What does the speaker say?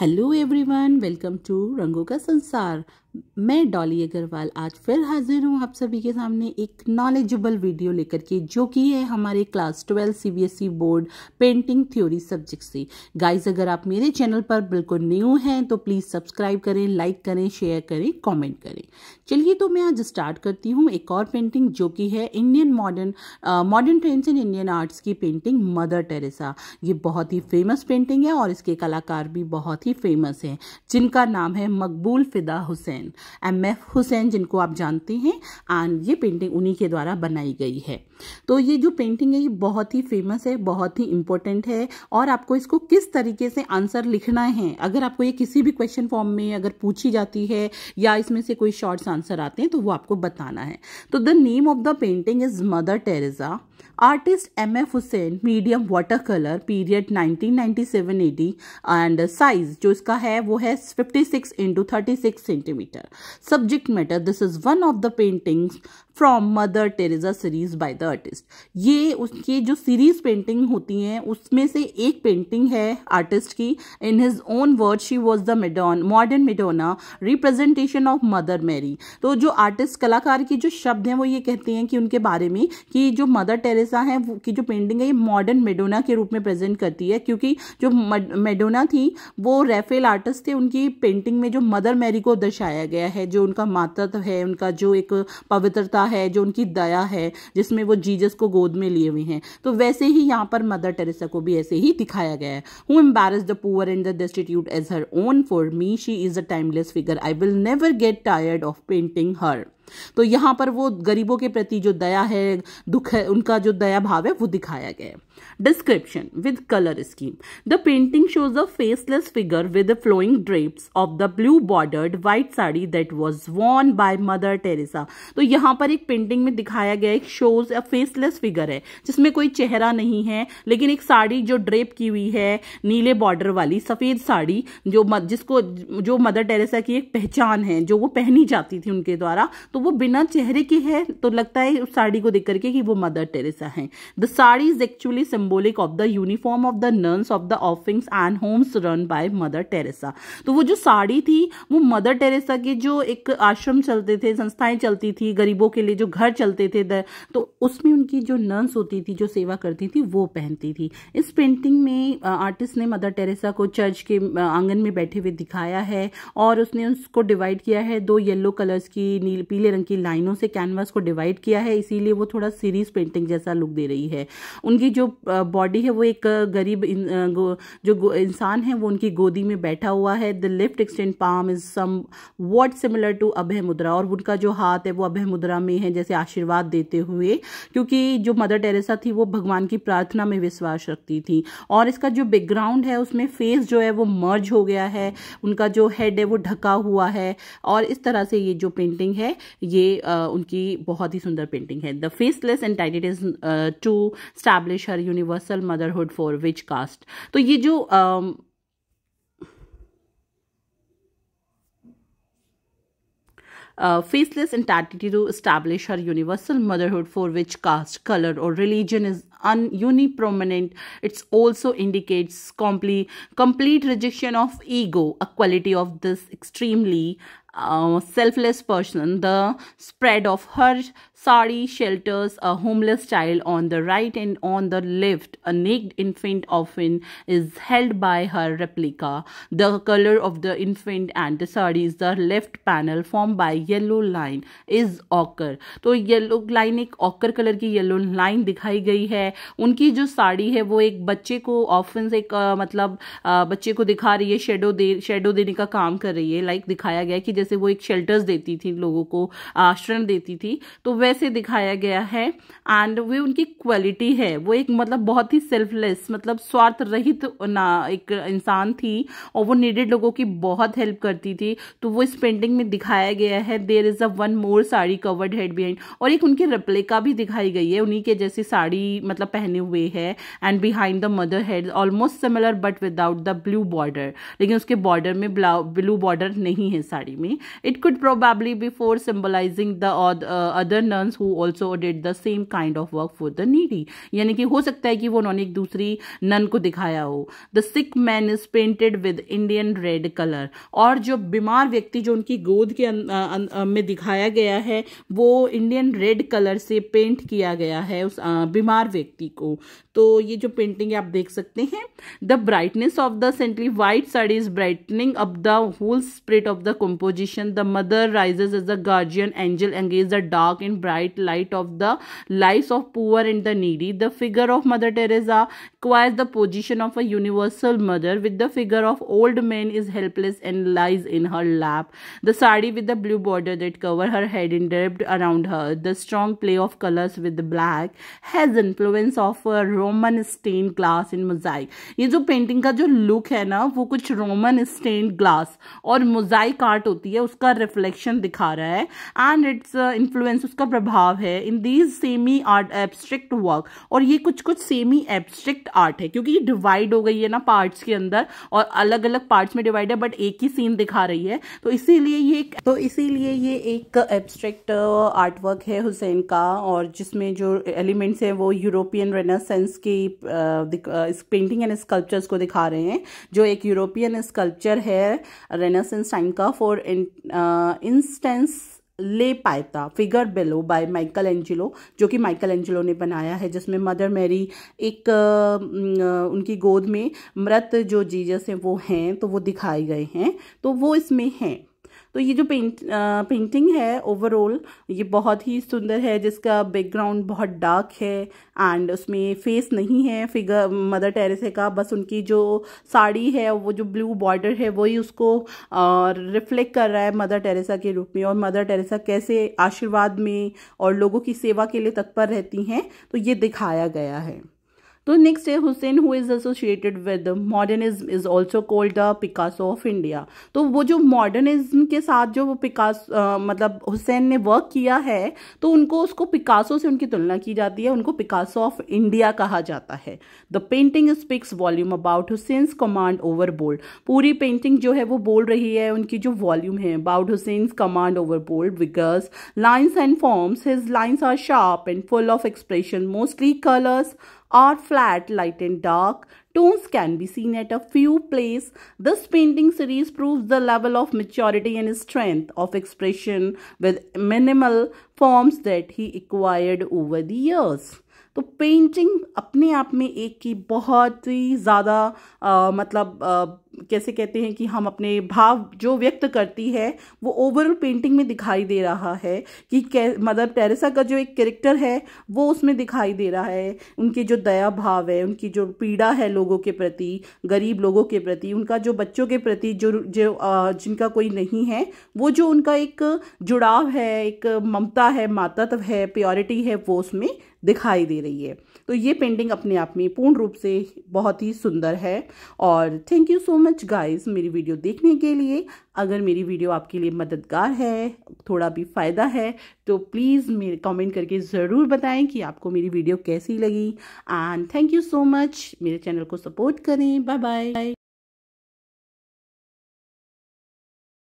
Hello everyone welcome to रंगों का संसार मैं डॉली अग्रवाल आज फिर हाजिर हूँ आप सभी के सामने एक नॉलेजेबल वीडियो लेकर के जो कि है हमारे class twelve CBSE board painting theory subject से गाइस अगर आप मेरे चैनल पर बिल्कुल न्यू हैं तो प्लीज़ सब्सक्राइब करें लाइक करें शेयर करें कमेंट करें चलिए तो मैं आज स्टार्ट करती हूँ एक और पेंटिंग जो कि है Indian modern modern trends in Indian arts की पेंटिंग मदर टेरेसा ये बहुत ही फेमस पेंटिंग है और इसके कलाकार भी बहुत ही ही फेमस हैं जिनका नाम है मकबूल फिदा हुसैन एम एफ हुसैन जिनको आप जानते हैं एंड ये पेंटिंग उन्हीं के द्वारा बनाई गई है तो ये जो पेंटिंग है ये बहुत ही फेमस है बहुत ही इंपॉर्टेंट है और आपको इसको किस तरीके से आंसर लिखना है अगर आपको ये किसी भी क्वेश्चन फॉर्म में अगर पूछी जाती है या इसमें से कोई शॉर्ट्स आंसर आते हैं तो वो आपको बताना है तो the name of the painting is Mother Teresa artist M F Hussain medium water colour period 1997 ninety and size जो इसका है वो है 56 six into thirty centimetre subject matter this is one of the paintings from Mother Teresa series by the artist ये उसके जो series painting होती हैं उसमें से एक पेंटिंग है आर्टिस्ट की in his own word she was the madonna modern madonna representation of Mother Mary तो जो आर्टिस्ट कलाकार के जो शब्द हैं वो ये कहते हैं कि उनके बारे में कि जो मदर टेरेसा है की जो पेंटिंग है ये मॉडर्न मेडोना के रूप में प्रेजेंट करती है क्योंकि जो मेडोना थी वो रेफेल आर्टिस्ट थे उनकी पेंटिंग में जो मदर मैरी को दर्शाया गया है जो उनका मातृत्व है उनका जो एक पवित्रता है जो उनकी दया है जिसमें वो जीजस को गोद में लिए हुए हैं तो वैसे ही यहाँ पर मदर टेरेसा को भी ऐसे ही दिखाया गया है who embraced the poor and the destitute as her own for me she is a timeless figure I will never get tired of painting her तो यहाँ पर वो गरीबों के प्रति जो दया है दुख है उनका जो दया भाव है वो दिखाया गया है description with colour scheme the painting shows a faceless figure with flowing drapes of the blue bordered white sari that was worn by Mother Teresa तो यहाँ पर एक पेंटिंग में दिखाया गया एक शोज अ फेसलेस फिगर है जिसमें कोई चेहरा नहीं है लेकिन एक साड़ी जो ड्रेप की हुई है नीले बॉर्डर वाली सफेद साड़ी जो जिसको जो मदर टेरेसा की एक पहचान है जो वो पहनी जाती थी उनके द्वारा तो तो वो बिना चेहरे की है तो लगता है उस साड़ी को देख करके कि वो मदर टेरेसा है the sari is actually symbolic of the uniform of the nurse of the orphans and homes run by Mother Teresa तो वो जो साड़ी थी वो मदर टेरेसा के जो एक आश्रम चलते थे संस्थाएं चलती थी गरीबों के लिए जो घर चलते थे तो उसमें उनकी जो नर्स होती थी जो सेवा करती थी वो पहनती थी इस पेंटिंग में आर्टिस्ट ने मदर टेरेसा को चर्च के आंगन में बैठे हुए दिखाया है और उसने उसको डिवाइड किया है दो येलो कलर्स की नील पीले रंग की लाइनों से कैनवास को डिवाइड किया है इसीलिए वो थोड़ा सीरीज पेंटिंग जैसा लुक दे रही है उनकी जो बॉडी है वो एक गरीब जो इंसान है वो उनकी गोदी में बैठा हुआ है the left extend palm is somewhat similar to abhaya mudra और उनका जो हाथ है वो अभय मुद्रा में है जैसे आशीर्वाद देते हुए क्योंकि जो मदर टेरेसा थी वो भगवान की प्रार्थना में विश्वास रखती थी और इसका जो बैकग्राउंड है उसमें फेस जो है वो मर्ज हो गया है उनका जो हेड है वो ढका हुआ है और इस तरह से ये जो पेंटिंग है ये आ, उनकी बहुत ही सुंदर पेंटिंग है the faceless entity is to establish her universal motherhood for which caste तो ये जो आ, faceless entity to establish her universal motherhood for which caste colour और religion is un unimportant it's also indicates complete complete rejection of ego a quality of this extremely Uh, selfless person the spread of her Sari shelters a homeless child on the right and on the left. A naked infant often is held by her replica. The color of the infant and the sari is the left panel formed by yellow line is ochre. तो yellow line एक ochre colour की yellow line दिखाई गई है उनकी जो साड़ी है वो एक बच्चे को ऑफन एक आ, मतलब आ, बच्चे को दिखा रही है शेडो दे शेडो देने का काम कर रही है लाइक दिखाया गया कि जैसे वो एक शेल्टर्स देती थी लोगों को आश्रम देती थी तो वे तरह से दिखाया गया है एंड वे उनकी क्वालिटी है वो एक मतलब बहुत ही सेल्फलेस मतलब स्वार्थ रहित ना एक इंसान थी और वो नीडेड लोगों की बहुत हेल्प करती थी तो वो इस पेंटिंग में दिखाया गया है there is a one more sari covered head behind और एक उनकी रेप्लिका भी दिखाई गई है उन्हीं के जैसी साड़ी मतलब पहने हुए है and behind the mother head almost similar but without the blue border लेकिन उसके बॉर्डर में ब्लू बॉर्डर नहीं है साड़ी में it could probably before symbolising the other sons who also did the same kind of work for the needy यानी कि हो सकता है कि वो उन्होंने एक दूसरी नन को दिखाया हो the sick man is painted with Indian red colour और जो बीमार व्यक्ति जो उनकी गोद के अं, अं, अं, में दिखाया गया है वो इंडियन रेड कलर से पेंट किया गया है उस बीमार व्यक्ति को तो ये जो पेंटिंग आप देख सकते हैं the brightness of the centre white side is brightening up the whole spirit of the composition the mother rises as a guardian angel engage the dark and bright light of the lives of poor and the needy. The figure of Mother Teresa acquires the position of a universal mother with the figure of old man is helpless and lies in her lap. The sari with the blue border that cover her head and draped around her. The strong play of colors with the black has influence of a Roman stained glass in mosaic. ye jo painting ka jo look hai na wo kuch roman stained glass aur mosaic art hoti hai uska reflection dikha raha hai and its uh, influence uska प्रभाव है in these semi art abstract work और ये कुछ कुछ semi abstract art है क्योंकि ये divide हो गई है ना पार्ट्स के अंदर और अलग अलग पार्ट्स में डिवाइड है बट एक ही सीन दिखा रही है तो इसीलिए ये तो इसीलिए ये एक एब्स्ट्रिक्ट आर्ट वर्क है हुसैन का और जिसमें जो एलिमेंट्स हैं वो यूरोपियन रेनासेंस की पेंटिंग एंड स्कल्पचर्स को दिखा रहे हैं जो एक यूरोपियन स्कल्पचर है रेनासेंस टाइम का फॉर इंस्टेंस uh, ले पाया था figure below by Michelangelo जो कि माइकल एंजिलो ने बनाया है जिसमें मदर मैरी एक उनकी गोद में मृत जो जीजस हैं वो हैं तो वो दिखाए गए हैं तो वो इसमें हैं तो ये जो पेंट पेंटिंग है ओवरऑल ये बहुत ही सुंदर है जिसका बैकग्राउंड बहुत डार्क है एंड उसमें फेस नहीं है फिगर मदर टेरेसे का बस उनकी जो साड़ी है वो जो ब्लू बॉर्डर है वही उसको रिफ्लेक्ट कर रहा है मदर टेरेसा के रूप में और मदर टेरेसा कैसे आशीर्वाद में और लोगों की सेवा के लिए तत्पर रहती हैं तो ये दिखाया गया है तो नेक्स्ट है Husain who is associated with modernism is also called the Picasso of India तो वो जो मॉडर्निज्म के साथ जो पिकास आ, मतलब हुसैन ने वर्क किया है तो उनको उसको पिकासो से उनकी तुलना की जाती है उनको पिकासो ऑफ इंडिया कहा जाता है the painting speaks volume about Husain's command over bold पूरी पेंटिंग जो है वो बोल रही है उनकी जो वॉल्यूम है about Husain's command over bold because lines and forms his lines are sharp and full of expression mostly colours are flat, light and dark. Tones can be seen at a few places. This painting series proves the level of maturity and strength of expression with minimal forms that he acquired over the years. तो painting अपने आप में एक की बहुत ही ज़्यादा मतलब आ, कैसे कहते हैं कि हम अपने भाव जो व्यक्त करती है वो ओवरऑल पेंटिंग में दिखाई दे रहा है कि मदर टेरेसा का जो एक कैरेक्टर है वो उसमें दिखाई दे रहा है उनके जो दया भाव है उनकी जो पीड़ा है लोगों के प्रति गरीब लोगों के प्रति उनका जो बच्चों के प्रति जो जो जिनका कोई नहीं है वो जो उनका एक जुड़ाव है एक ममता है मातत्व है प्योरिटी है वो उसमें दिखाई दे रही है तो ये पेंटिंग अपने आप में पूर्ण रूप से बहुत ही सुंदर है और thank you so much guys मेरी वीडियो देखने के लिए अगर मेरी वीडियो आपके लिए मददगार है थोड़ा भी फ़ायदा है तो प्लीज़ मेरे कमेंट करके ज़रूर बताएं कि आपको मेरी वीडियो कैसी लगी and thank you so much मेरे चैनल को सपोर्ट करें बाय बाय